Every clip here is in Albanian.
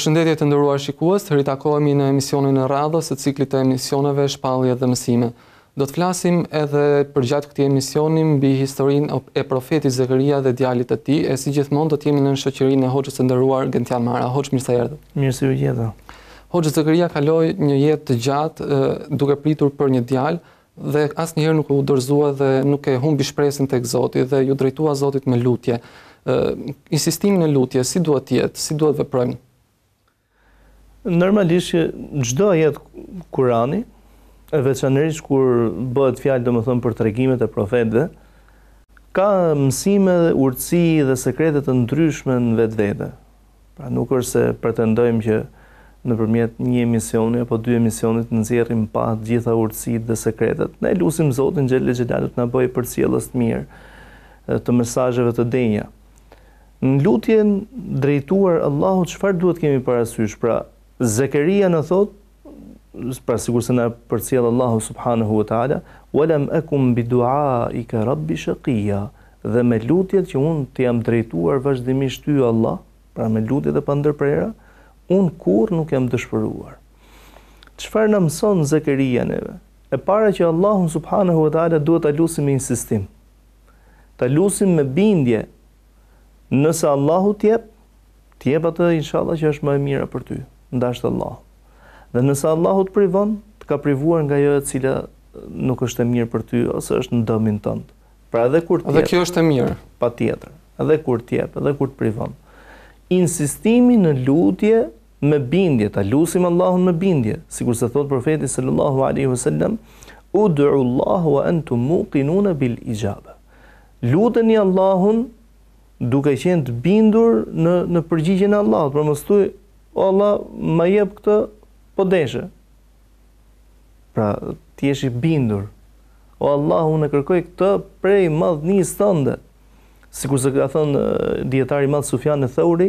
Përshëndetje të nderuar shikues, të ritakohemi në emisionin e radhës së ciklit të emisioneve Shpallje dhe Mësime. Do të flasim edhe përgjatë gjatë këtij emisioni mbi historinë e profetit Zekaria dhe djalit të tij, e si gjithmonë do të jemi në shoqërinë e Hoxhës së nderuar Gentian Mara, Hoxh Mirsa Erdhë. Mirë se u gjeta. Hoxhë Zekaria kaloi një jetë të gjatë duke pritur për një djalë dhe asnjëherë nuk u dorëzua dhe nuk e humbi shpresën tek Zoti dhe ju drejtua Zotit me lutje. Ë insistimin në lutje, si duhet të jetë, si duhet veprojmë? Normalisht që në gjdo jetë kurani, e veçanërish kur bëhet fjallë të më thëmë për tregimet e profetve, ka mësime dhe urci dhe sekretet të ndryshme në vetë vete. Pra nuk është se pretendojmë që në përmjet një emisioni apo dy emisionit në zjerim pa gjitha urci dhe sekretet. Ne lusim Zotin Gjellë Gjellalut në bëjë për cilës të mirë të mesajëve të denja. Në lutjen drejtuar Allahu, qëfar duhet kemi parasysh? Pra, Zekeria në thot, pra sigur se në përcjel Allahu subhanahu wa ta'ala, walem e kum bidua i ka rabbi shëkia, dhe me lutjet që unë të jam drejtuar vazhdimisht ty Allah, pra me lutjet dhe pëndërprera, unë kur nuk jam dëshpëruar. Qëfar në mëson Zekeria neve? E para që Allahu subhanahu wa ta'ala duhet të lusim me insistim, të lusim me bindje, nëse Allahu tjep, tjep atë, inshallah që është më e mira për ty ndashtë Allah. Dhe nëse u të privon, të ka privuar nga jo e cila nuk është e mirë për ty, ose është në dëmin tëndë. Pra edhe kur tjetër. Edhe kjo është e mirë. Pa tjetër. Edhe kur tjetër, edhe kur të privon. Insistimi në lutje me bindje, ta lusim Allahun me bindje, si kur se thotë profeti sallallahu alaihi wasallam, u du'u Allahu wa antum muqinun bil ijaba. Luteni Allahun duke qenë të bindur në në përgjigjen e Allahut, por mos o Allah, më jep këtë po Pra, ti jesh i bindur. O Allah, unë e kërkoj këtë prej madhnisë një stënde. Si kur se ka thënë djetari madh Sufjanë e Theuri,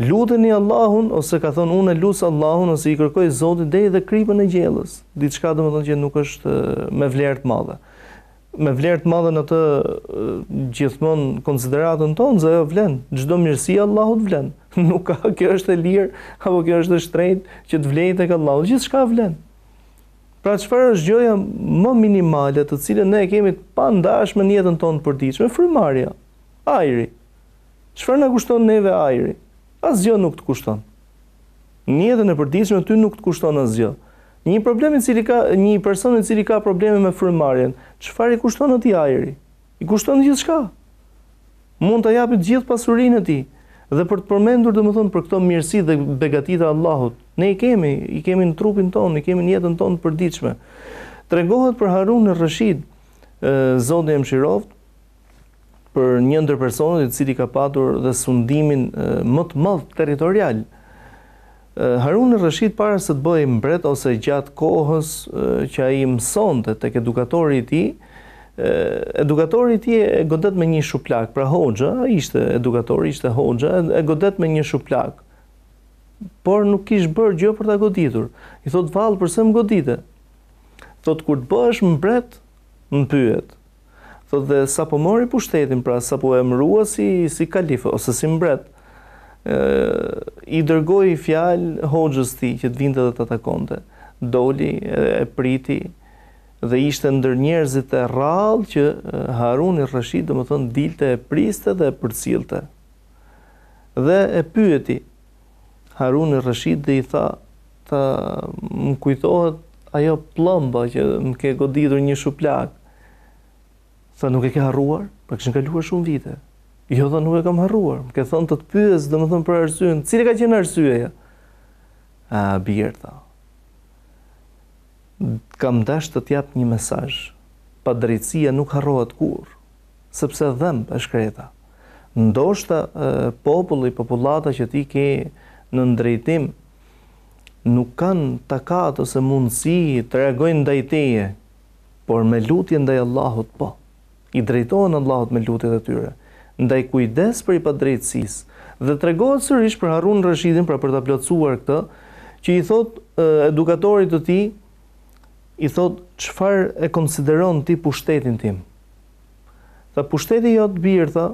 luteni Allahun, ose ka thënë unë e Allahun, ose i kërkoj zotit dhe i dhe kripën e gjellës. Ditë shka dhe më që nuk është me vlerët madhe. Me vlerët madhe në të gjithmonë konsideratën tonë, zë e vlenë, gjithdo mirësia Allahut vlenë. nuk ka kjo është e lirë, apo kjo është e shtrenjtë që të vlejt e Allahu. lau, gjithë shka vlenë. Pra çfarë është gjëja më minimale të cilën ne e kemi të pandashme në jetën tonë të përditshme? Frymarrja. Ajri. Çfarë na kushton neve ajri? Asgjë nuk të kushton. Në jetën e përditshme ty nuk të kushton asgjë. Një problem i cili ka një person i cili ka probleme me frymarrjen, çfarë i kushton atij ajri? I kushton gjithçka. Mund ta japë të gjithë pasurinë e tij, dhe për të përmendur domethënë për këto mirësi dhe begatitë e Allahut. Ne i kemi, i kemi në trupin ton, i kemi në jetën ton të përditshme. Tregohet për Harun e rashid ë e mëshiroft, për një ndër personat i cili ka patur dhe sundimin më të madh territorial. Harun rashid para se të bëhej mbret ose gjatë kohës që ai mësonte tek edukatori i tij, edukatori ti e godet me një shuplak, pra hoxha, ishte edukatori, ishte hoxha, e godet me një shuplak, por nuk ish bërë gjë për ta goditur. I thot valë, përse më godite? Thot, kur të bësh më bret, më pyet. Thot, dhe sa po mori pushtetin, pra sa po e mërua si, si kalifë, ose si më bret, i dërgoj i fjalë hoxhës ti, që të vindet dhe të takonte, doli, e, priti, dhe ishte ndër njerëzit e rrallë që Harun i Rashid do të thonë dilte e priste dhe e përcilte. Dhe e pyeti Harun i Rashid dhe i tha, "Ta më kujtohet ajo pllomba që më ke goditur një shuplak?" Tha, "Nuk e ke harruar, pa kishin kaluar shumë vite." Jo, do nuk e kam harruar. Më ke thonë të të pyes, dhe më thonë për arsyeën. Cili ka qenë arsyeja? A, birë, tha kam dash të të jap një mesazh. Padrejtësia nuk harrohet kur, sepse dhëmb është kreta. Ndoshta populli, popullata që ti ke në drejtim nuk kanë takat ose mundësi të reagojnë ndaj teje, por me lutje ndaj Allahut po. I drejtohen Allahut me lutjet e tyre, ndaj kujdes për i padrejtësisë dhe tregohet sërish për Harun Rashidin pra për ta plotësuar këtë, që i thotë edukatorit të tij, i thot, qëfar e konsideron ti pushtetin tim? Tha, pushteti jo të birë, tha,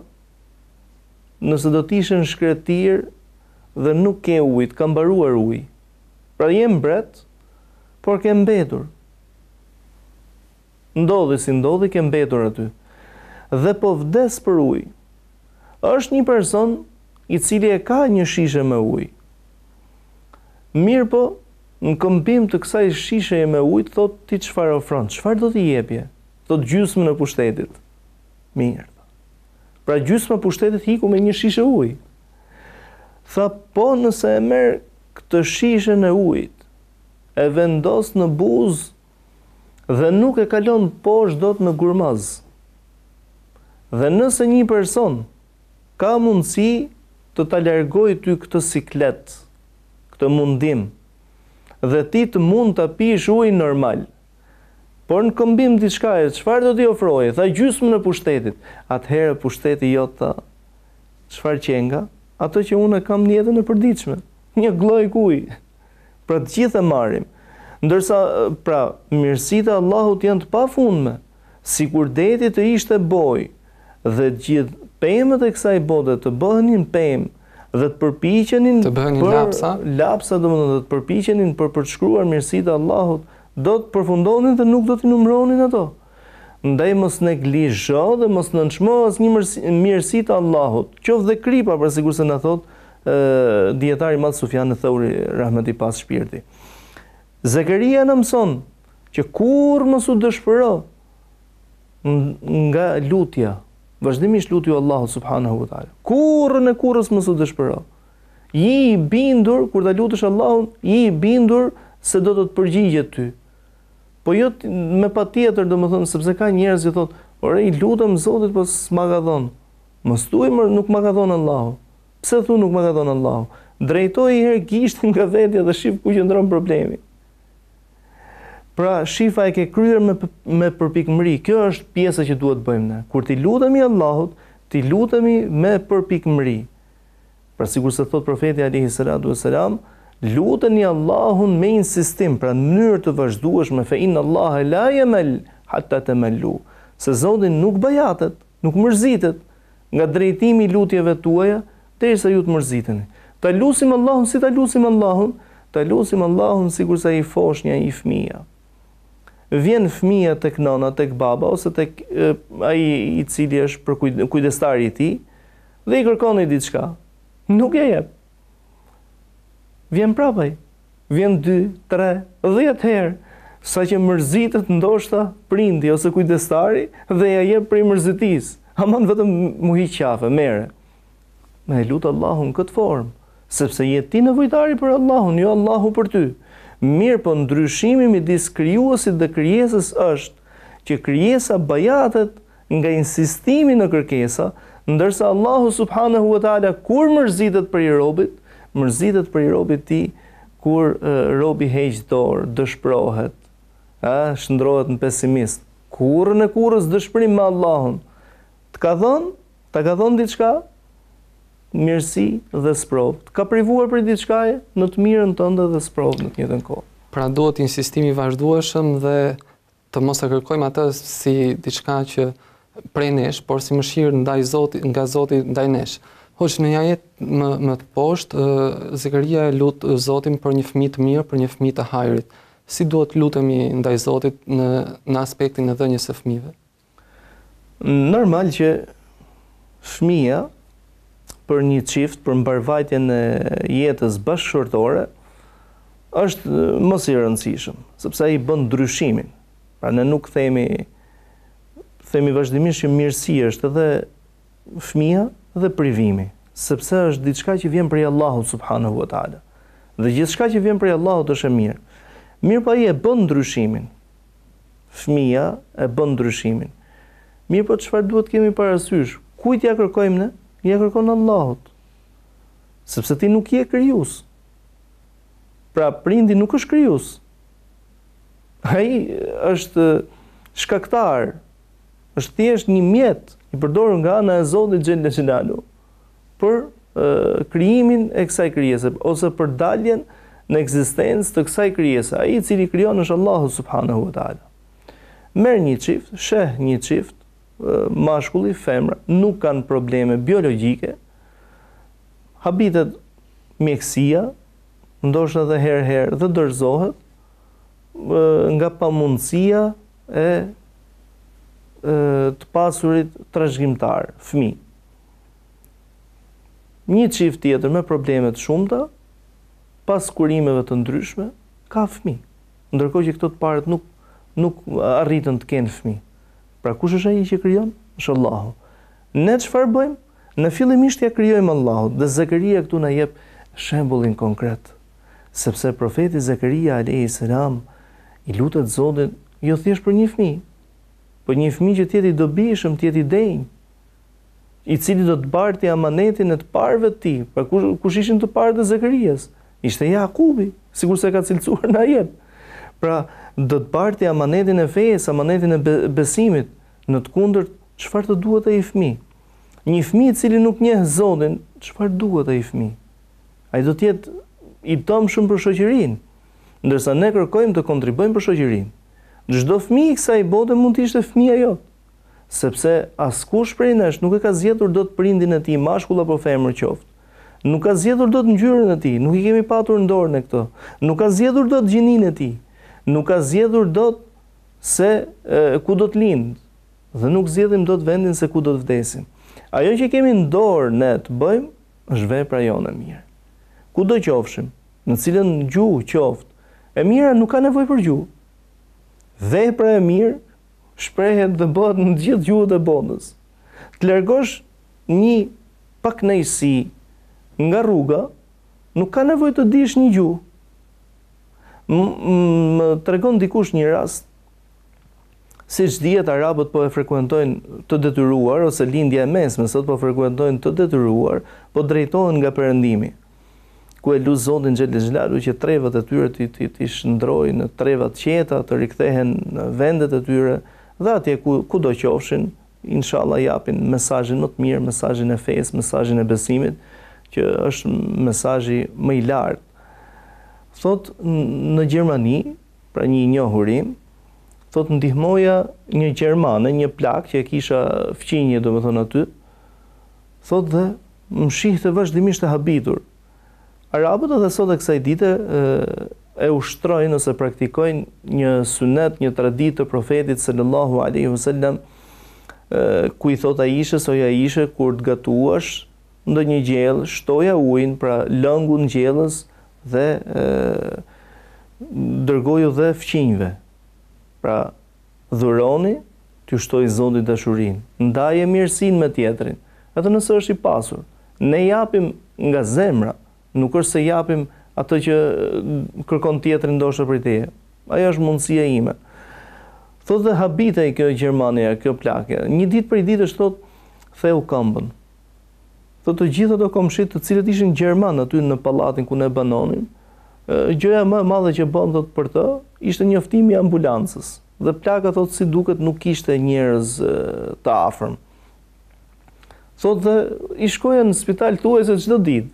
nëse do t'ishe në shkretirë dhe nuk ke ujtë, kam baruar ujtë. Pra jem bret, por ke mbetur. Ndodhi si ndodhi, ke mbetur aty. Dhe po vdes për ujtë, është një person i cili e ka një shishe me ujtë. Mirë po, në këmbim të kësaj shishe me ujë, thot ti çfarë ofron? Çfarë do t'i jepje? Thot gjysmë në pushtetit. Mirë. Pra gjysmë pushtetit hiku me një shishe ujë. Tha, po nëse e merë këtë shishe në ujt, e vendos në buzë, dhe nuk e kalon është do të në gurmaz. Dhe nëse një person ka mundësi të të largoj ty këtë siklet, këtë mundim, dhe ti të mund të pish ujë normal. Por në këmbim të shkajet, e, qëfar do t'i ofrojë, tha gjysmë në pushtetit, atëherë pushteti jo të qëfar qenga, ato që unë e kam një edhe në përdiqme, një gloj kuj, pra të gjithë e marim, ndërsa, pra, mirësit e Allahut janë të pa fundme, si kur detit të ishte boj, dhe gjithë pëjmët e kësaj bodet të bëhënin pëjmë, dhe të përpiqenin të për lapsa, lapsa do të të përpiqenin për të shkruar mirësitë Allahut, do të përfundonin dhe nuk do t'i numëronin ato. Ndaj mos neglizho dhe mos nënçmo as një mirësi të Allahut. Qoftë dhe kripa për sigurisë na thot ë dietari Mal Sufian e Thauri rahmeti pas shpirti. Zakaria na mëson që kur mos u dëshpëro nga lutja, vazhdimisht lutju Allahu subhanahu wa taala. Kurrën e kurrës mos u dëshpëro. Je i bindur kur ta lutesh Allahun, je i bindur se do të të përgjigjet ty. Po jo me patjetër, domethën sepse ka njerëz që thotë, "Ore, i lutem Zotit, po s'ma ka dhon." Mos thuaj më nuk ma ka dhon Allahu. Pse thu nuk ma ka dhon Allahu? Drejtoi një herë gishtin nga vetja dhe shif ku qëndron problemi. Pra shifa e ke kryer me me përpikmëri. Kjo është pjesa që duhet bëjmë ne. Kur ti lutemi Allahut, ti lutemi me përpikmëri. Pra sikur se thot profeti alayhi salatu wasalam, luteni Allahun me insistim, pra në mënyrë të vazhdueshme fe inna Allah la yamal hatta tamallu. Se Zoti nuk bëjatet, nuk mërzitet nga drejtimi i lutjeve tuaja derisa ju të mërziteni. Ta lutim Allahun si ta lutim Allahun, ta lutim Allahun sikur sa i foshnja i fëmijës vjen fëmia tek nëna tek baba ose tek ai i cili është për kujdestari i tij dhe i kërkon diçka nuk e jep vjen prapaj vjen 2 3 10 herë sa që mërzitet ndoshta prindi ose kujdestari dhe ja jep për mërzitis aman vetëm mu hiq qafë merre me lut Allahun këtë formë sepse je ti nevojtari për Allahun jo Allahu për ty mirë për po ndryshimi mi disë kryuosit dhe kryesës është që kryesa bajatet nga insistimi në kërkesa, ndërsa Allahu subhanahu wa ta'ala kur mërzitet për i robit, mërzitet për i robit ti kur uh, robi heqë dorë, dëshprohet, eh, shëndrohet në pesimist, kurë në kurës dëshprim me Allahun, të ka dhonë, të ka dhonë diçka, mirësi dhe sprovë. Ka privuar për diçka në të mirën tënde dhe sprovë në të njëjtën kohë. Pra duhet insistimi i vazhdueshëm dhe të mos e kërkojmë atë si diçka që prej nesh, por si mëshirë ndaj Zotit, nga Zoti ndaj nesh. Hoc në një jetë më më të poshtë, Zekaria e lut Zotin për një fëmijë të mirë, për një fëmijë të hajrit. Si duhet lutemi ndaj Zotit në në aspektin e dhënjes së fëmijëve? Normal që fëmia për një çift për mbarvajtjen e jetës bashkëshortore është më si rëndësishëm, sepse ai bën ndryshimin. Pra ne nuk themi themi vazhdimisht që mirësi është edhe fëmia dhe privimi, sepse është diçka që vjen prej Allahut subhanahu wa taala. Dhe gjithçka që vjen prej Allahut është e mirë. Mirë po ai e bën ndryshimin. Fëmia e bën ndryshimin. Mirë po çfarë duhet kemi parasysh? Kujt kërkojmë ne? Mi e kërkon Allahut. Sepse ti nuk je krijues. Pra prindi nuk është krijues. Ai është shkaktar. Është thjesht një mjet i përdorur nga ana e Zotit xhenel xhelalu për krijimin e kësaj krijese ose për daljen në ekzistencë të kësaj krijese. Ai i cili krijon është Allahu subhanahu wa taala. Merr një çift, sheh një çift mashkulli, femra, nuk kanë probleme biologike, habitet mjekësia, ndoshtë edhe herë-herë dhe dërzohet, nga pamundësia e të pasurit të rëshgjimtarë, fmi. Një qift tjetër me problemet shumëta, pas kurimeve të ndryshme, ka fmi. Ndërko që këto të parët nuk, nuk arritën të kenë fmi. Pra kush është ai që krijon? Ish Allahu. Ne çfarë bëjmë? Në fillimisht ja krijojmë Allahut. Dhe Zakaria këtu na jep shembullin konkret. Sepse profeti Zakaria alayhis salam i lutet Zotit jo thjesht për një fëmijë, por një fëmijë që të jetë i dobishëm, të jetë i denj, i cili do të barti amanetin e të parëve të tij. Pra kush kush ishin të parët e Zakarias? Ishte Jakubi, sigurisht se ka cilësuar në jetë. Pra, do të parti amanetin e fejës, a e besimit, në të kundër, qëfar të duhet e i fmi? Një fmi cili nuk njehë zonin, qëfar duhet e i fmi? A i do tjetë i tomë shumë për shëqërin, ndërsa ne kërkojmë të kontribojmë për shëqërin. Gjdo fmi i kësa i bote mund të ishte fmi a jotë. sepse askush kush për i nesh nuk e ka zjetur do të prindin e ti mashkull apo femër qoftë. Nuk ka zgjedhur dot ngjyrën e tij, nuk i kemi patur në dorën ne këto. Nuk ka zgjedhur dot gjininë e tij nuk ka zgjedhur dot se e, ku do të lind dhe nuk zgjedhim dot vendin se ku do të vdesim. Ajo që kemi në dorë ne të bëjmë është vepra jonë e mirë. Ku do qofshim, në cilën gjuhë qoftë, e mira nuk ka nevojë për gjuhë. Vepra e mirë shprehet dhe bëhet në gjithë gjuhët e botës. Të lërgosh një pak nejsi nga rruga, nuk ka nevojë të dish një gjuhë më tregon dikush një rast si që djetë arabët po e frekuentojnë të detyruar, ose lindja e mesme, sot po frekuentojnë të detyruar, po drejtojnë nga përëndimi, ku e luzë zonin gjelë gjelalu që trevat e tyre të i në trevat qeta të rikthehen në vendet e tyre, dhe atje ku, ku do qofshin, inshallah japin mesajin më të mirë, mesajin e fejs, mesajin e besimit, që është mesajin më i lartë, thot në Gjermani, pra një njohurim, thot ndihmoja një Gjermane, një plak që e kisha fqinje, do më thonë aty, thot dhe më shihë të vazhdimisht të habitur. Arabët dhe sot e kësaj dite e, e ushtrojnë nëse praktikojnë një sunet, një tradit të profetit sëllëllahu alaihi vësallam, ku i thot a ishe, so a ishe, kur të gatuash, ndë një gjellë, shtoja ujnë, pra lëngu në gjellës, dhe dërgoju dhe fqinjve. Pra, dhuroni, të shtoj zondit dëshurin, ndaj e mirësin me tjetërin, atë nësë është i pasur. Ne japim nga zemra, nuk është se japim atë që kërkon tjetërin ndoshtë për tje. Aja është mundësia ime. Thot dhe habite i kjo Gjermania, kjo plakja, Një ditë për i ditë është thot, the u këmbën. Dhe të gjithë ato komshit të cilët ishin gjermanë aty në pallatin ku ne banonim, gjëja më e madhe që bën thotë për të, ishte njoftimi ambulancës. Dhe plaka thotë si duket nuk kishte njerëz të afërm. Thotë dhe i shkoja në spital tuaj se çdo ditë.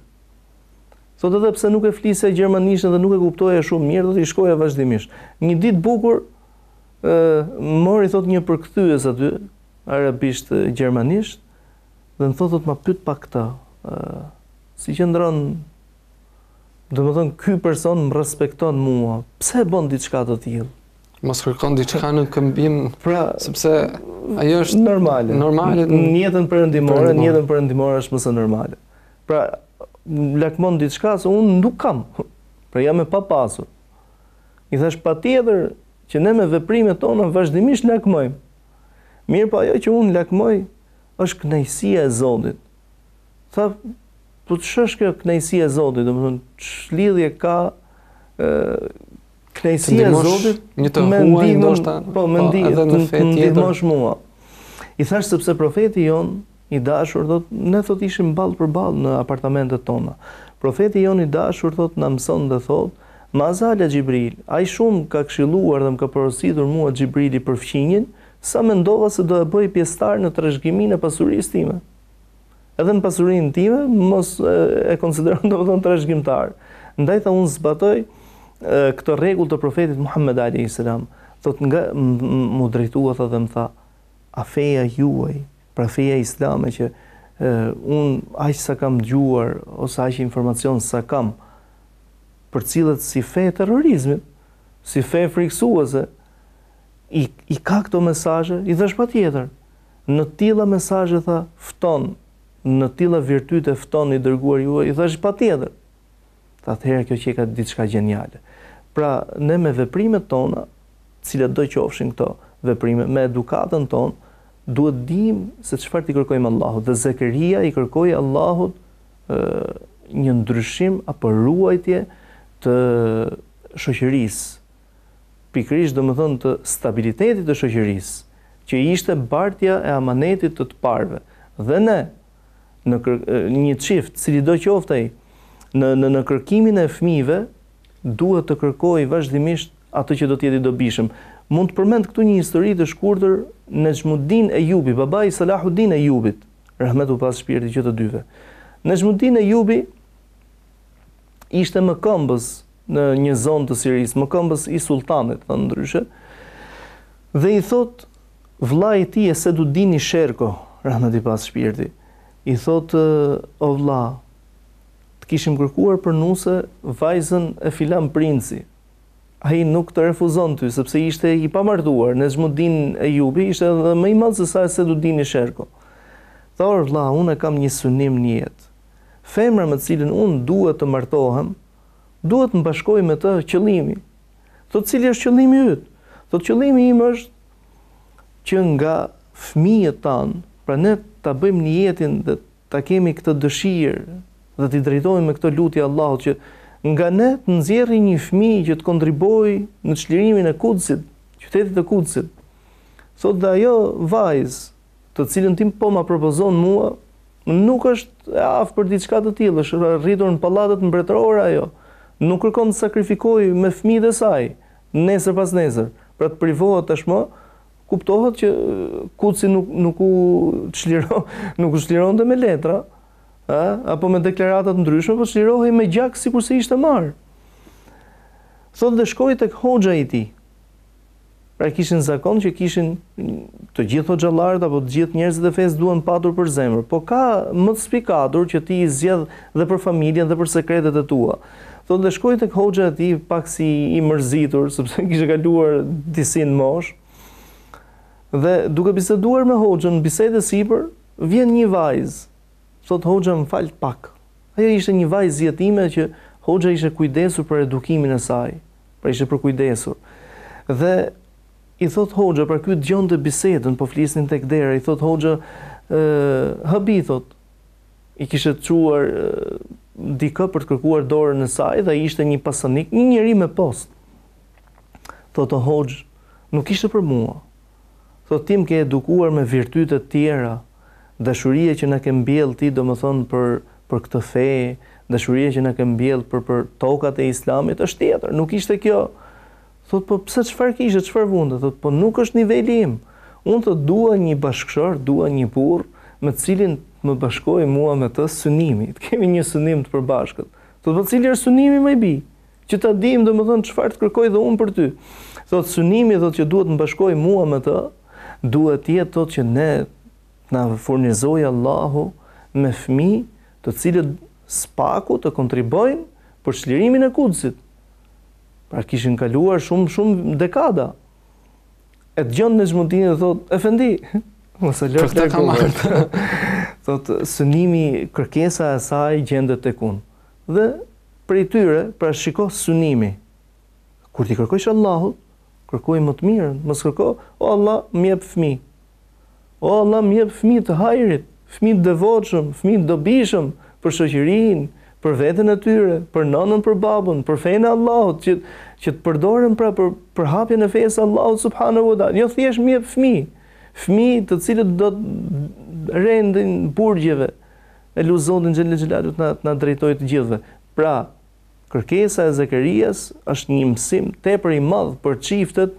Thotë edhe pse nuk e flisja gjermanisht dhe nuk e kuptoja shumë mirë, do i shkoja vazhdimisht. Një ditë bukur ë mori thot një përkthyes aty arabisht gjermanisht dhe në thotët ma pytë pa këta, e, si që ndronë, dhe më thonë, këj person më respekton mua, pse e bon diçka të tjilë? Mos kërkon diçka në këmbim, pra, sepse ajo është normale. Normale në jetën perëndimore, në jetën perëndimore është më së normale. Pra, lakmon diçka se unë nuk kam. Pra jam e papasur. I thash patjetër që ne me veprimet tona vazhdimisht lakmojmë. Mirë po ajo që unë lakmoj është knajësia e Zotit. Tha, po të shësh kjo knajësia e Zotit, domethënë ç'lidhje ka ë knajësia e Zotit, një të huaj, ndoshta, po, me po, ndihë, të, të mua. I thash sepse profeti jon i dashur thotë ne thot ishim ball për ball në apartamentet tona. Profeti jon i dashur thotë na mëson dhe thot Mazala Xhibril, ai shumë ka këshilluar dhe më ka porositur mua Xhibrili për fqinjin, sa me se do e bëj pjestar në të rëshgjimin e pasurisë time. Edhe në pasurinë time, mos e konsideron do të në të rëshgjimtar. Ndaj tha unë zbatoj këtë regull të profetit Muhammed Ali Isram, të të nga më drejtua tha dhe më tha, a feja juaj, pra feja islame që unë aqë sa kam gjuar, ose aqë informacion sa kam, për cilët si fejë terrorizmit, si fejë friksuese, i, i ka këto mesaje, i dhe shpa tjetër. Në tila mesaje tha, fton, në tila virtyte fton i dërguar ju, i dhe shpa tjetër. Tha të herë kjo që i ka ditë shka gjenjale. Pra, ne me veprimet tona, cilat do që ofshin këto veprime, me edukatën ton, duhet dim se qëfar të i kërkojmë Allahut. Dhe Zekeria i kërkoj Allahut e, një ndryshim apo ruajtje të shoqërisë pikrish dhe më thënë të stabilitetit të shëqëris, që i ishte bartja e amanetit të të parve. Dhe ne, në kër, një të shift, si lido që në, në, në kërkimin e fmive, duhet të kërkoj vazhdimisht atë që do tjeti do bishëm. Mund të përmend këtu një histori të shkurëtër në shmudin e jubi, baba i salahudin e jubit, rahmetu pas shpirti që të dyve. Në shmudin e jubi, ishte më këmbës në një zonë të Siris, më këmbës i sultanit, dhe ndryshe, dhe i thot, vla i ti e se du dini shërko, rahmet i pas shpirti, i thot, o vla, të kishim kërkuar për nuse vajzën e filan princi, a i nuk të refuzon ty, sepse ishte i pamarduar, në zhmudin e jubi, ishte dhe më i malë se sa se du dini shërko. Thor, vla, unë e kam një sënim në jetë. Femra me cilin unë duhet të martohem, duhet të mbashkojmë me të qëllimin. Të cili është qëllimi yt? Të qëllimi im është që nga fëmijët tan, pra ne ta bëjmë një jetën dhe ta kemi këtë dëshirë dhe të drejtohemi me këtë lutje Allahut që nga ne të nxjerrë një fëmijë që të kontriboj në çlirimin e Kudsit, qytetit të Kudsit. Sot dhe ajo vajz, të cilën tim po ma propozon mua, nuk është e për diçka të tillë, është rritur në pallatet mbretërore ajo nuk kërkon të sakrifikojë me fëmijët e saj, nesër pas nesër. Pra të privohet tashmë, kuptohet që uh, kuci nuk nuk u shliron nuk u çlironte me letra, ë, apo me deklarata ndryshme, por çlirohej me gjak sikur se ishte marr. Thotë dhe shkoi tek hoxha i tij. Pra kishin zakon që kishin të gjithë hoxhallarët apo të gjithë njerëzit e fesë duan patur për zemër, po ka më të spikatur që ti i zjedh dhe për familjen dhe për sekretet e tua thot dhe shkoj të këhoxha ati pak si i mërzitur, sëpse kishe kaluar disin mosh, dhe duke biseduar me hoxhën, bisede si vjen një vajzë, thot hoxha më falë pak. Ajo ishte një vajzë zjetime që hoxha ishe kujdesur për edukimin e saj, pra ishe për kujdesur. Dhe i thot hoxha, pra këtë gjion të bisedën, po flisnin të kdera, i thot hoxha, hëbi, thot, i kishe të quar, dikë për të kërkuar dorën e saj dhe ishte një pasanik, një njeri me post. Thotë të hoqë, nuk ishte për mua. Thotë tim ke edukuar me virtytet tjera, dëshurie që në kem bjell ti do më thonë për, për këtë feje, dëshurie që në kem bjell për, për tokat e islamit, është tjetër, nuk ishte kjo. Thotë po pëse qëfar kishe, qëfar vundë? Thotë po nuk është nivelim. Unë të dua një bashkëshër, dua një burë, me cilin më bashkoj mua me të synimi. Të kemi një synim të përbashkët. Të të cili është synimi më i bi. Që ta dim dhe më thënë qëfar të kërkoj dhe unë për ty. Të të synimi dhe të që duhet të më bashkoj mua me të, duhet të jetë të që ne na në furnizoj Allahu me fmi të cilët spaku të kontribojnë për shlirimin e kudësit. Pra kishin kaluar shumë, shumë dekada. E të gjëndë në gjëmëtini dhe thotë, e fendi, mësë lërë të e thot synimi kërkesa e saj gjendet tek un. Dhe prej tyre pra shiko sënimi, Kur ti kërkosh Allahut, kërkoj më të mirën, mos kërko o Allah më jep fëmijë. O Allah më jep fëmijë të hajrit, fëmijë të devotshëm, fëmijë të dobishëm për shoqërinë, për veten e tyre, për nënën, për babën, për fenë Allahut që që të përdoren pra për për hapjen e fesë Allahut subhanahu wa taala. Jo thjesht më jep fëmijë, fmi të cilët do të rendin burgjeve e luzonin gjenë legjelatit në, në drejtojt gjithve. Pra, kërkesa e Zekërijas është një mësim te për i madhë për qiftet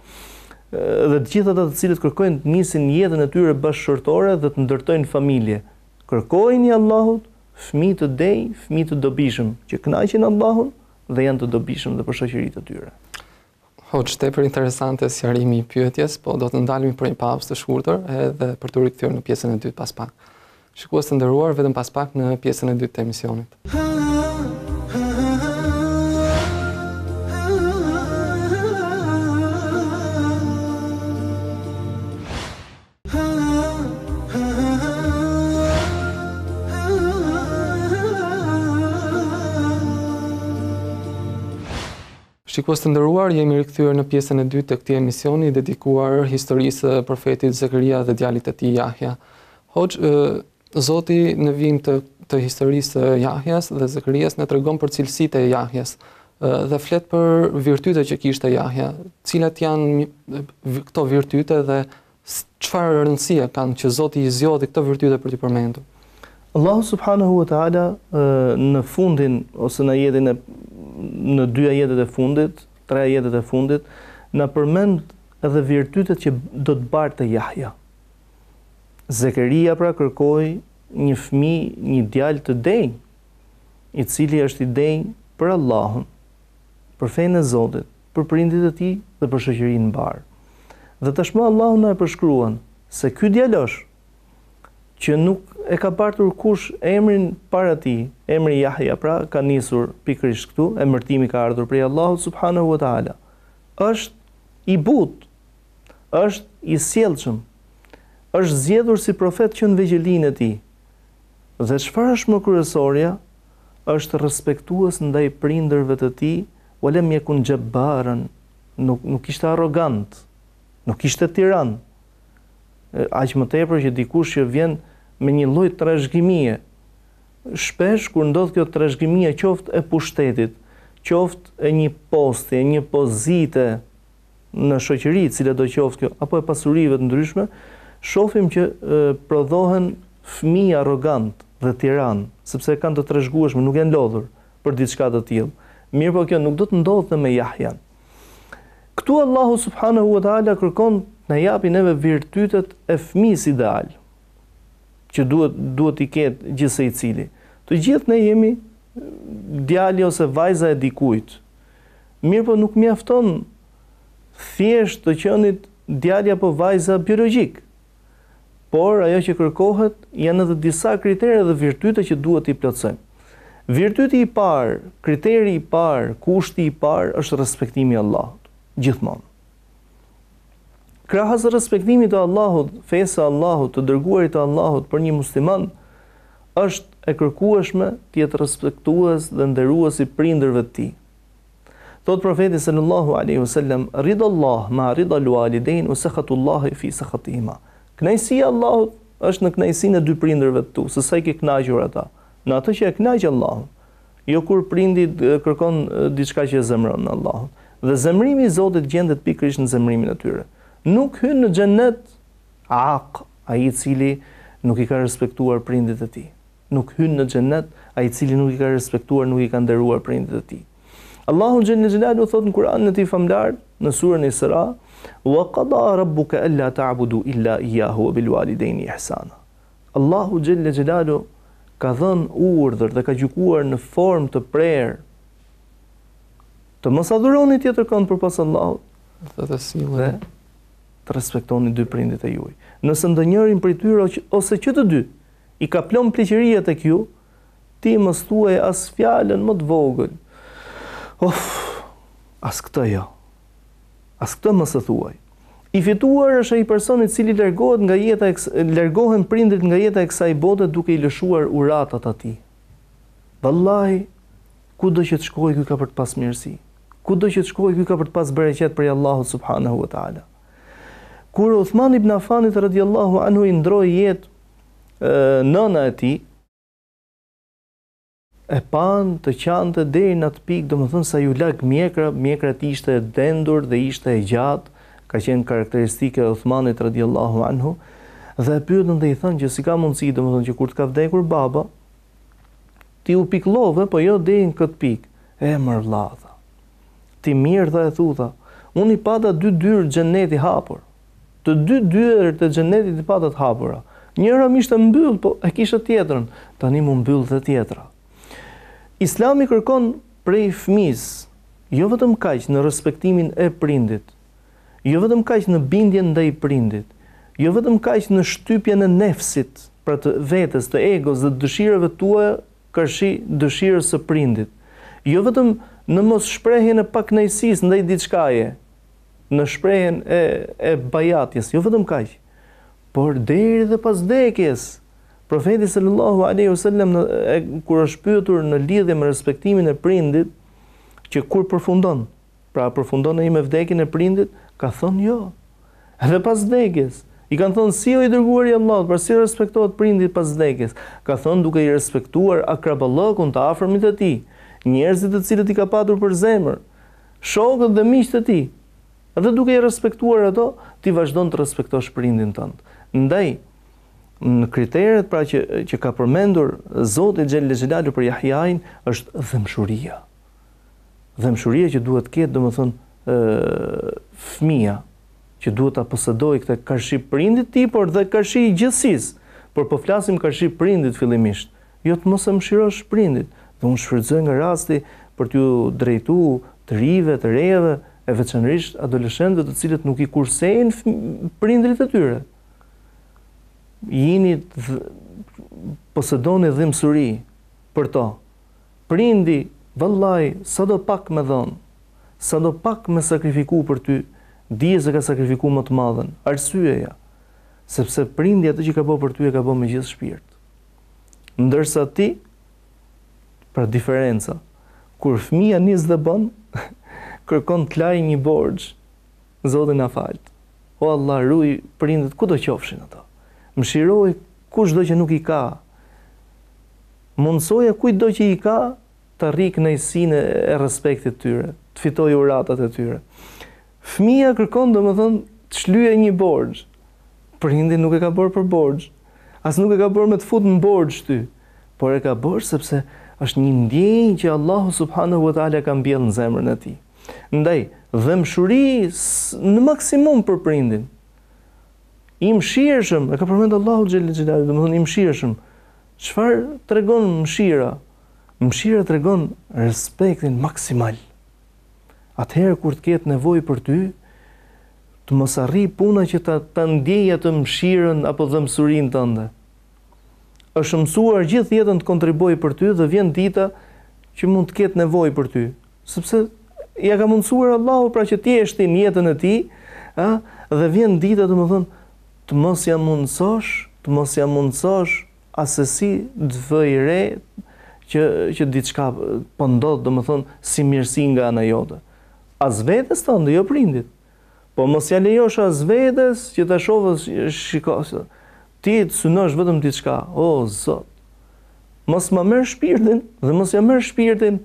dhe të atë cilët kërkojnë të njësin jetën e tyre bashkëshortore dhe të ndërtojnë familje. Kërkojnë i Allahut, fmi të dej, fmi të dobishëm, që knajqin Allahut dhe janë të dobishëm dhe për shëqërit e tyre. Po, që te për interesante si i pyetjes, po do të ndalimi për një pavës të shkurëtër edhe për të rikëtyrë në pjesën e dytë pas pak. Shikua së të ndëruar, vetëm pas pak në pjesën e dytë të emisionit. Ha! Shikues të nderuar, jemi rikthyer në pjesën e dytë të këtij emisioni dedikuar historisë së profetit Zakaria dhe djalit të tij Jahja. Hoxh, Zoti në vim të të historisë së Jahjas dhe Zakarias na tregon për cilësitë e Jahjas dhe flet për virtyte që kishte Jahja, cilat janë këto virtyte dhe çfarë rëndësie kanë që Zoti i zgjodhi këto virtyte për t'i përmendur. Allahu subhanahu wa taala në fundin ose në jetën e në dy ajetet e fundit, tre ajetet e fundit, në përmend edhe virtytet që do të barë pra të jahja. Zekeria pra kërkoj një fmi, një djallë të dej, i cili është i dej për Allahun, për fejnë e Zotit, për prindit e ti dhe për shëqërinë barë. Dhe tashmë Allahun në e përshkruan se këtë djallë është që nuk e ka partur kush emrin para ti, emri Jahja, pra ka nisur pikrish këtu, emërtimi ka ardhur prej Allahu subhanahu wa ta'ala, është i but, është i sjelëshëm, është zjedhur si profet që në vegjelin e ti, dhe shfar është më kërësoria, është respektuas ndaj prinderve të ti, ole mjekun gjëbaren, nuk, nuk ishte arogant, nuk ishte tiranë, aqë më tepër që dikush që vjen me një loj të Shpesh, kur ndodh kjo të qoftë e pushtetit, qoftë e një posti, e një pozite në shoqëri, cila do qoftë kjo, apo e pasurive të ndryshme, shofim që e, prodohen fmi arogant dhe tiran, sepse kanë të të rashgjueshme, nuk e në lodhur për ditë shkatë të tjilë. Mirë po kjo, nuk do të ndodhte dhe me jahjan. Këtu Allahu subhanahu wa ta'ala kërkon në japi neve virtytet e fmis ideal, që duhet, duhet i ketë gjithse i cili. Të gjithë ne jemi djali ose vajza e dikujt. Mirë për po nuk mi afton thjesht të qënit djali apo vajza biologjik. Por, ajo që kërkohet, janë edhe disa kriterë dhe virtyte që duhet i plëtsojmë. Virtyti i parë, kriteri i parë, kushti i parë, është respektimi Allah, gjithmonë krahas respektimit të Allahut, fesë Allahut, të dërguarit të Allahut për një musliman, është e kërkueshme të jetë respektues dhe nderues i prindërve të tij. Thot profeti sallallahu alaihi wasallam, "Ridha Allah ma ridha al-walidain wa sakhatu Allah fi sakhatihima." Kënaqësia e Allahut është në kënaqësinë e dy prindërve të tu, se sa i ke kënaqur ata. Në atë që e kënaq Allah, jo kur prindi kërkon diçka që e zemron Allahut. Dhe zemrimi i Zotit gjendet pikërisht në zemrimin e tyre nuk hynë në gjennet aq, a i cili nuk i ka respektuar prindit e ti. Nuk hynë në gjennet, a i cili nuk i ka respektuar, nuk i ka nderuar prindit e ti. Allahu në gjennet gjennet në thotë në Kur'an në ti famdar, në surën i sëra, wa qada rabbuka alla ta'budu illa iyyahu wa bil walidayni ihsana Allahu jalla jalalu ka dhën urdhër dhe ka gjykuar në formë të prerë të mos adhuroni tjetër kënd përpas Allahut thotë sillën të respektoni dy prindit e juaj. Nëse ndonjërin prej tyre ose që të dy i ka plon pleqëria tek ju, ti mos thuaj as fjalën më të vogël. Of, as këtë jo. As këtë mos e thuaj. I fituar është ai person i cili largohet nga jeta e largohen prindrit nga jeta e kësaj bote duke i lëshuar uratat atij. Vallahi, kudo që të shkojë ky ka për të pas Kudo që të shkojë ky ka për të pas bereqet për Allahut subhanahu wa taala kur Uthman ibn Affanit radhiyallahu anhu i ndroi jetë nëna e tij e pan të qante deri në atë pikë, domethënë sa ju lag mjekra, mjekra ti ishte e dendur dhe ishte e gjatë, ka qenë karakteristike e Uthmanit radhiyallahu anhu dhe e pyetën dhe i thënë që si ka mundësi domethënë që kur të ka vdekur baba ti u pikllove, po jo deri në këtë pikë. E mërlladha. Ti mirë dhe e thutha, unë i pata dy dyrë xheneti hapur të dy dyerët të xhenetit i patë të hapura. Njëra më ishte mbyll, po e kishte tjetrën, tani më mbyll dhe tjetra. Islami kërkon prej fëmis, jo vetëm kaq në respektimin e prindit, jo vetëm kaq në bindjen ndaj prindit, jo vetëm kaq në shtypjen e nefsit për të vetes, të egos dhe dëshirave tuaja kërshi dëshirës së prindit. Jo vetëm në mos shprehjen e paknajsisë ndaj diçkaje, në shprejen e e bajatjes, jo vetëm kaq, por deri dhe pas dekjes. Profeti sallallahu alaihi wasallam kur është pyëtur në lidhje me respektimin e prindit, që kur përfundon, pra përfundon ai me vdekjen e prindit, ka thënë jo. Edhe pas vdekjes, i kanë thonë si o i dërguar i Allahut, pra si respektohet prindi pas vdekjes? Ka thënë duke i respektuar akrabalokun të afërmit të tij, njerëzit të cilët i ka patur për zemër, shokët dhe miqtë të tij, Dhe duke i respektuar ato, ti vazhdon të respektosh prindin tënd. Ndaj në kriteret pra që që ka përmendur Zoti xhel lezhalu për Yahyain është dhëmshuria. Dhëmshuria që duhet të ketë, domethënë, ë fëmia që duhet ta posedojë këtë karshi prindit ti, por dhe karshi i gjithësisë. Por po flasim karshi prindit fillimisht. Jo të mos e mshirosh prindit, do unë shfrytëzoj nga rasti për t'ju drejtuar të rive, të rejeve, e veçanërisht adoleshentëve të cilët nuk i kursejnë prindrit e tyre. Jini posedoni dhe mësuri për to. Prindi, vëllaj, sa do pak me dhonë, sa do pak me sakrifiku për ty, dije se ka sakrifiku më të madhen, arsyeja, sepse prindi atë që ka bo për ty e ka bo me gjithë shpirt. Ndërsa ti, pra diferenca, kur fëmija njës dhe bënë, kërkon të laj një borx Zotin na fal. O Allah, ruaj prindët kudo qofshin ato. Mëshiroj kushdo që nuk i ka. Mundsoja kujtdo që i ka të rrik në sinë e respektit të tyre, të fitoj uratat e tyre. Fëmia kërkon domethënë të shlyejë një borx. Prindi nuk e ka bërë për borx. As nuk e ka bërë me të futë në borx ty, por e ka bërë sepse është një ndjenjë që Allahu subhanahu wa taala ka mbjellë në zemrën e tij. Ndaj, dhe mshuri në maksimum për prindin. I mshirëshëm, e ka përmend Allahu dhe më domethënë i mshirëshëm. Çfarë tregon mshira? Mshira tregon respektin maksimal. Atëherë kur të ketë nevojë për ty, të mos arri puna që ta ta ndjej atë mëshirën apo dhëmsurinë tënde. Është mësuar gjithë jetën të kontribuojë për ty dhe vjen dita që mund të ketë nevojë për ty, sepse ja ka mundësuar Allahu pra që ti e shtin jetën e ti, a, dhe vjen dita të më thënë, të mos ja mundësosh, të mos ja mundësosh, asesi të vëj re, që, që ditë shka pëndot, po dhe më thënë, si mirësi nga anë jodë. A zvetës të ndë, jo prindit. Po mos ja lejosh as vetës, që të shovës shikos, ti të sunosh vëtëm ditë shka, o, zotë, mos më mërë shpirtin, dhe mos ja mërë shpirtin,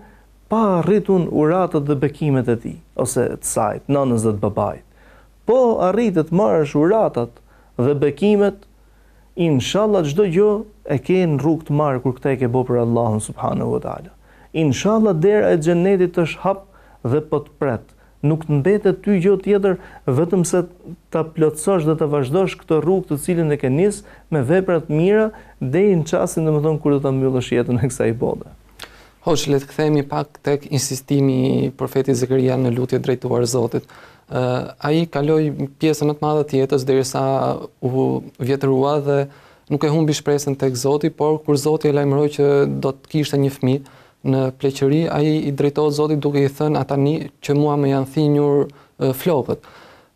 pa arritun uratët dhe bekimet e ti, ose të sajt, nënës nëzët të babajt. Po arritët marrësh uratët dhe bekimet, inshallah gjdo gjë e ke në rrug të marrë kur këta e ke bo për Allahun subhanahu wa ta'ala. Inshallah dera e gjenetit po të shhap dhe për të pretë. Nuk të mbetet ty gjë tjetër vetëm se të plotësosh dhe të vazhdosh këtë rrug të cilin e ke njës me veprat mira dhe i në qasin dhe më thonë kur të të mbyllësh jetën e kësa i bodhe. Hoq, le të kthehemi pak tek insistimi i profetit Zekeria në lutje drejtuar Zotit. Ë ai kaloi pjesën më të madhe të jetës derisa u vjetërua dhe nuk e humbi shpresën tek Zoti, por kur Zoti e lajmëroi që do të kishte një fëmijë në pleqëri, ai i drejtohet Zotit duke i thënë një që mua më janë thinjur uh, flokët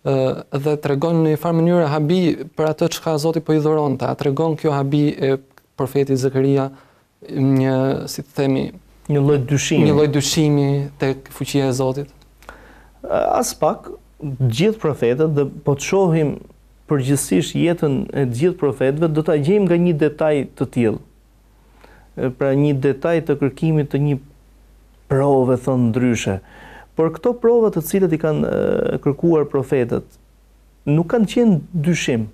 dhe të regon në farë mënyrë habi për atë që ka Zoti për po i dhuron të, të regon kjo habi e profetit Zekëria një, si të themi, një lloj dyshimi, një lloj dyshimi tek fuqia e Zotit. As pak gjithë profetët dhe po të shohim përgjithsisht jetën e të gjithë profetëve do ta gjejmë nga një detaj të tillë. Pra një detaj të kërkimit të një prove thon ndryshe. Por këto prova të cilat i kanë kërkuar profetët nuk kanë qenë dyshim.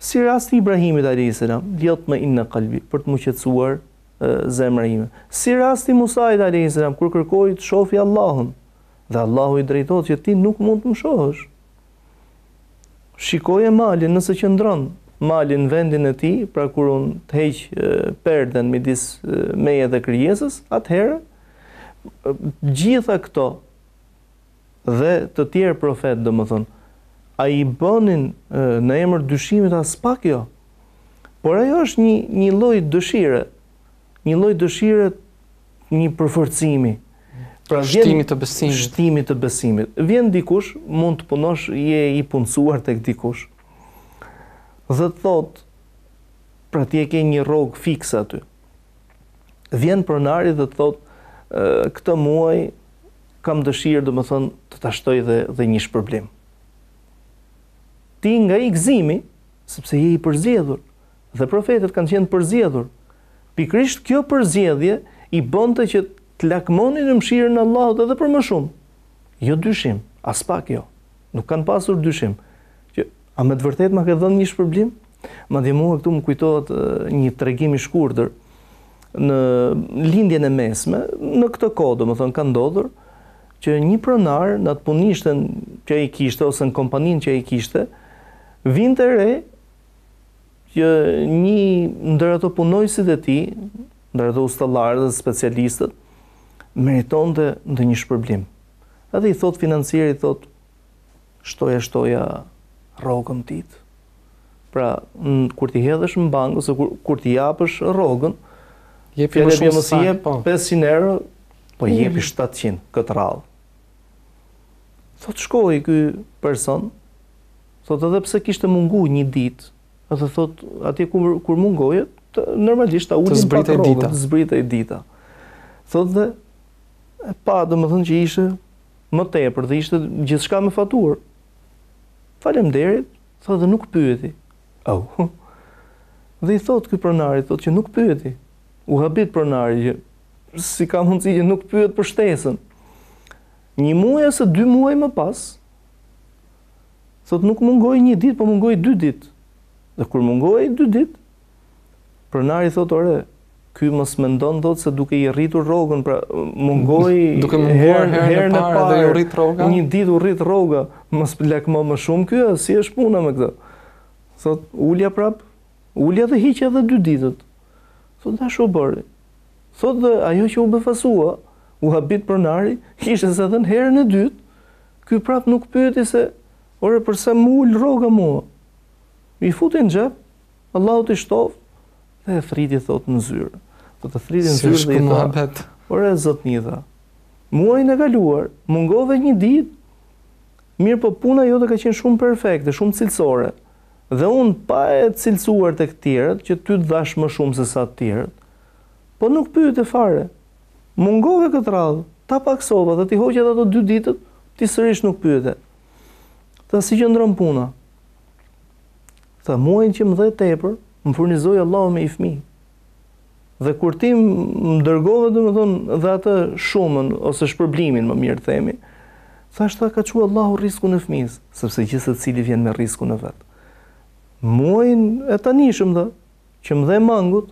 Si rasti i Ibrahimit alayhiselam, salam, "Yatma inna qalbi" për të më qetësuar zemra ime. Si rasti Musait a.s. kur kërkoj të shofi Allahun, dhe Allahu i drejtojt që ti nuk mund të më shohësh. Shikoj e malin nëse që ndronë, malin vendin e ti, pra kur unë të heqë perden midis meje dhe krijesës, atëherë, gjitha këto dhe të tjerë profet, domethënë, më thonë, a i bënin në emër dyshimit as pak jo, por ajo është një, një lloj dëshire, një lloj dëshire, një përforcimi. Pra vjen shtimi të besimit. Shtimi të besimit. Vjen dikush, mund të punosh je i punësuar tek dikush. Dhe të thot, pra ti e ke një rrog fiks aty. Vjen pronari dhe të thot, ë këtë muaj kam dëshirë, do të thon, të ta shtoj dhe dhe një shpërblim. Ti nga i gëzimi, sepse je i përzjedhur, dhe profetet kanë qenë përzjedhur, Pikrisht kjo përzjedhje i bënte që të lakmonin në mshirën e Allahut edhe për më shumë. Jo dyshim, as pak jo. Nuk kanë pasur dyshim që a me të vërtetë ma ka dhënë një shpërblim? dhe mua këtu më kujtohet një tregim i shkurtër në lindjen e mesme, në këtë kohë, domethënë ka ndodhur që një pronar në të punishtën që ai kishte ose në kompaninë që ai kishte, vinte re Jë, një ndër ato punojësit e ti, ndër ato ustalarët dhe specialistët, meriton të ndë një shpërblim. Edhe i thot financieri, i thot, shtoja, shtoja, rogën titë. Pra, në, kur t'i hedhësh në bankë, ose kur, kur t'i japësh rogën, jepi më shumë mësi, sa, po. 500 euro, po jepi, 700, mm. këtë rralë. Thot, shkoj këj person, thot, edhe pse kishtë mungu një ditë, Ata thot, atje kur, kur mungoje, normalisht ta ulin patrogën, dita. të zbrite e dita. Thot dhe, e pa, dhe më thënë që ishe më tepër, dhe ishte gjithë shka me fatur. Falem derit, thot dhe nuk pyeti. Au. Oh. Dhe i thot këtë pronari, thot që nuk pyeti. U habit pronari, që si ka mundësi që nuk pyet për shtesën. Një muaj ose dy muaj më pas, thot nuk mungoj një dit, po mungoj dy ditë Dhe kur mungoj dy ditë, pronari thotë, "Ore, ky mos mendon dot se duke i rritur rrogën, pra mungoj duke mungoj herën e parë dhe u rrit rroga. Një ditë u rrit rroga, mos lekmo më shumë ky, si është puna me këtë?" Thot, "Ulja prap, ulja dhe hiq edhe dy ditët." Thot, "Dash shu bëri." Thot, dhe, "Ajo që u befasua, u habit pronari, kishte se edhe herën e dytë, ky prap nuk pyeti se, "Ore, përse më ul rroga mua?" Mi futin në gjep, të i dhe e thriti thot në zyrë. Dhe të thriti në si zyrë dhe i tha, por e zot një tha, muaj në galuar, mungove një dit, mirë po puna jo të ka qenë shumë perfekte, shumë cilësore, dhe unë pa e cilësuar të këtiret, që ty të dhash më shumë se sa të tiret, po nuk pyjt e fare, mungove këtë radhë, ta pak sova dhe ti hoqet ato dy ditët, ti sërish nuk pyjt e. Ta si që ndronë puna, Tha muajin që më dhe tepër, më furnizoi Allahu me një fëmijë. Dhe kur ti më dërgove, dhe dhe atë shumën, ose shpërblimin, më mirë themi, sa shta ka çu Allahu risku në fëmijës, sepse gjithë të cili vjen me risku në vetë. Muajnë e të nishëm dhe, që më dhe mangut,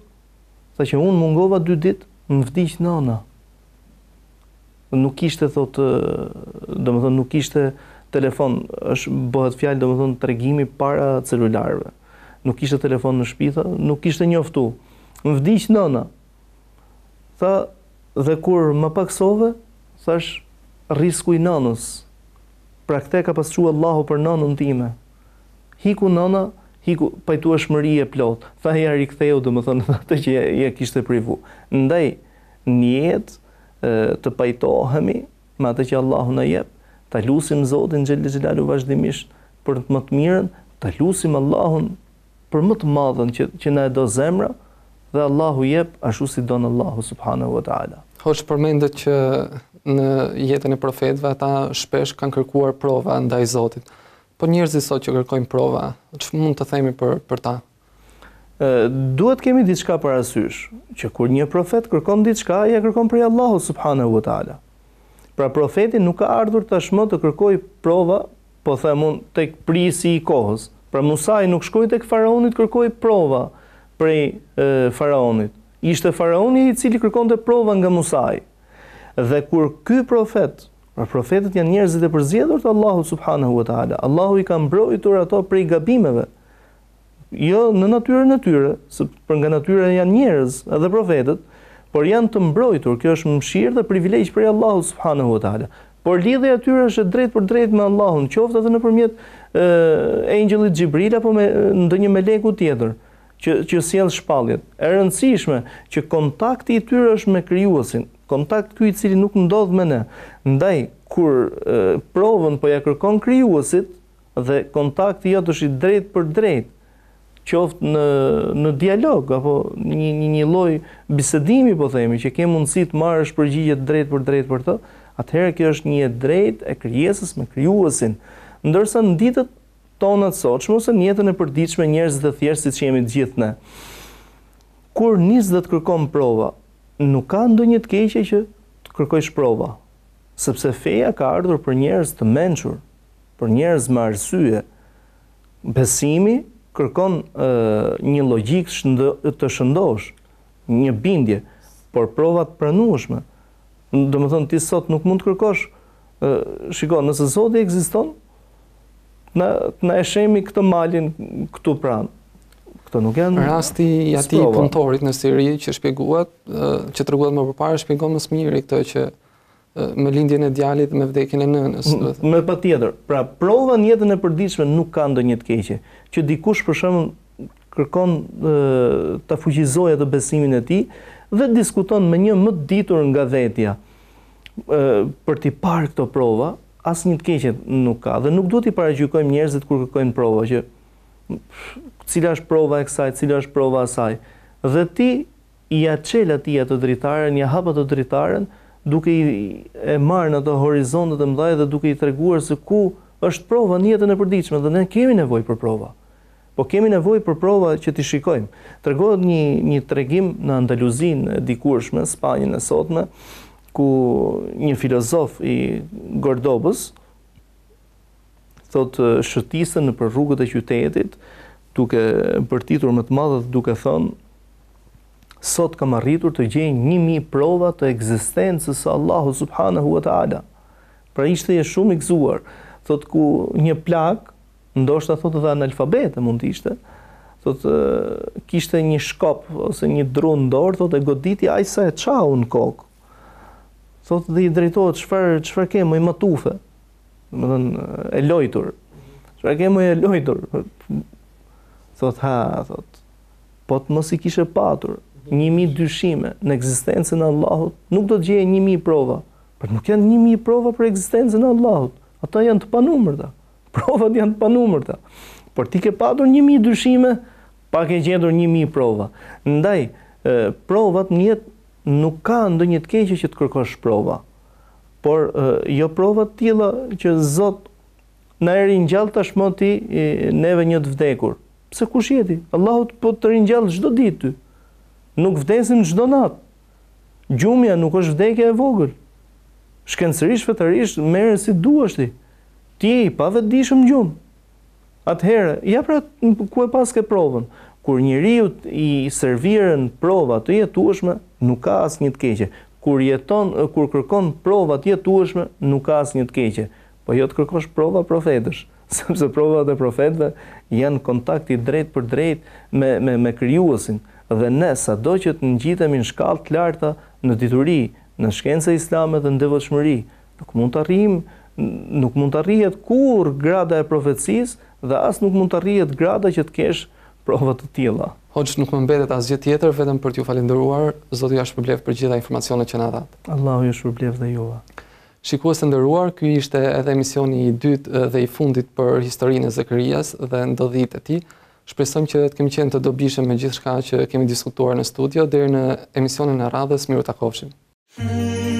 tha që unë mungova dy ditë, më vdishë nana. Nuk ishte, thotë, dhe më nuk nuk ishte, telefon është bëhet fjalë domethënë tregimi para celularëve. Nuk kishte telefon në shtëpi, nuk kishte njoftu. Më vdiq nëna. Tha dhe kur më paksove, thash risku i nënës. Pra këtë ka pasur Allahu për nënën time. Hiku nëna, hiku pajtueshmëri e plot. Tha ja riktheu domethënë atë që ja, ja kishte privu. Ndaj në jetë të pajtohemi me atë që Allahu na jep ta lusim Zotin Gjellë Gjellalu vazhdimisht për të më të miren, ta lusim Allahun për më të madhen që, që na e do zemra, dhe Allahu jep ashtu si donë Allahu subhanahu wa ta'ala. Hoqë përmendët që në jetën e profetve ata shpesh kanë kërkuar prova ndaj Zotit. Po njerëzit sot që kërkojnë prova, që mund të themi për, për ta? Duhet kemi diçka për asysh, që kur një profet kërkon diçka, ja kërkon prej Allahu subhanahu wa ta'ala. Pra profeti nuk ka ardhur tashmë të kërkoj prova, po them unë tek prisi i kohës. Pra Musa i nuk shkoi tek faraoni të kërkoi prova prej e, faraonit. Ishte faraoni i cili kërkonte prova nga Musa. Dhe kur ky profet, pra profetët janë njerëz të përzierdhur të Allahut subhanahu wa taala. Allahu i ka mbrojtur ato prej gabimeve. Jo në natyrën e tyre, se për nga natyra janë njerëz, edhe profetët, por janë të mbrojtur, kjo është mëshirë dhe privilegjë për Allahu subhanahu wa ta'ala. Por lidhja e tyre është drejt për drejt me Allahun, qoftë edhe nëpërmjet engjëllit Xhibril apo me ndonjë meleku tjetër që që sjell shpalljet. Është e rëndësishme që kontakti i tyre është me Krijuesin, kontakt ky i cili nuk ndodh me ne. Ndaj kur provën po ja kërkon Krijuesit dhe kontakti jot është i drejt për drejt, qoftë në në dialog apo një një një lloj bisedimi po themi që ke mundësi të marrësh përgjigje drejt për drejt për të, atëherë kjo është një drejtë e krijesës me krijuesin. Ndërsa në ditët tona të sotshme ose në jetën e përditshme njerëzit e thjeshtë siç jemi të gjithë ne, kur nis dhe të kërkom prova, nuk ka ndonjë të keqe që të kërkosh prova, sepse feja ka ardhur për njerëz të mençur, për njerëz me arsye. Besimi kërkon një logikë të shëndosh, një bindje, por provat pranueshme. Dhe më thënë, ti sot nuk mund të kërkosh. Shiko, nëse Zoti eksiston, na e eshemi këtë malin këtu pranë. Këto nuk janë rasti i ati punëtorit në Siri që shpjeguat, që të rëgohet më përpare, shpjeguat më smiri këto që me lindjen e djalit me vdekjen e nënës, do të thënë. Me patjetër. Pra, prova në jetën e përditshme nuk ka ndonjë të keqe, që dikush për shembull kërkon ta fuqizojë atë besimin e tij dhe diskuton me një më të ditur nga vetja për të parë këto prova, asnjë të keqe nuk ka dhe nuk duhet i paraqyjojmë njerëzit kur kërkojnë prova që cila është prova e kësaj, cila është prova e asaj. Dhe ti ia çel atij atë dritaren, ia hap atë dritaren duke i e marrë në të horizontet e mdhaj dhe duke i treguar se ku është prova në jetën e përdiqme dhe ne kemi nevoj për prova. Po kemi nevoj për prova që t'i shikojmë. Tregojt një, një tregim në Andaluzin e dikurshme, Spanjën e sotme, ku një filozof i Gordobës thotë shëtisën në për rrugët e qytetit, duke për titur më të madhët duke thonë sot kam arritur të gjej 1000 prova të ekzistencës së Allahut subhanahu wa taala. Pra ishte e shumë gëzuar, thotë ku një plak, ndoshta thotë edhe analfabet e mund të ishte, thotë kishte një shkop ose një drun dorë, thotë e goditi aq sa e çau në kokë. Thotë dhe i drejtohet çfarë çfarë kemë i matufe. Domethën e lojtur. Çfarë kemë i lojtur? Thotë ha, thotë po të mos i kishe patur, njëmi dyshime në egzistencën e Allahut, nuk do të gjeje njëmi prova. Për nuk janë njëmi prova për egzistencën e Allahut. Ata janë të panumërta. Provat janë të panumërta. Por ti ke padur njëmi dyshime, pa ke gjendur njëmi prova. Ndaj, provat njët nuk ka ndë një të keqë që të kërkosh prova. Por jo provat tila që zotë në erin gjallë tashmoti e, neve një të vdekur. Pse kush jeti? Allahut po të rinjallë gjdo ditë të nuk vdesim çdo natë. Gjumja nuk është vdekje e vogël. Shkencërisht fetarisht merr si duash ti. Ti je i pavetdijshëm gjumë. Atëherë, ja pra ku e pas ke provën. Kur njeriu i servirën prova të jetueshme, nuk ka asnjë të keqe. Kur jeton, kur kërkon prova të jetueshme, nuk ka asnjë të keqe. Po jo të kërkosh prova profetësh, sepse provat e profetëve janë kontakti drejt për drejt me me me krijuesin dhe ne sa do që të ngjitemi në shkallë të larta në dituri, në shkencë islame dhe në devotshmëri, nuk mund të arrijmë, nuk mund të arrihet kur grada e profecisë dhe as nuk mund të arrihet grada që të kesh prova të tilla. Hoxh nuk më mbetet asgjë tjetër vetëm për t'ju falendëruar, Zoti ju shpërblet për gjitha informacionet që na dhat. Allahu ju shpërblet dhe juva. Shikues të nderuar, ky ishte edhe emisioni i dytë dhe i fundit për historinë e Zakarias dhe ndodhitë e tij. Shpresojmë që të kemi qenë të dobishëm me gjithçka që kemi diskutuar në studio deri në emisionin e radhës, mirë takofshin. Hmm.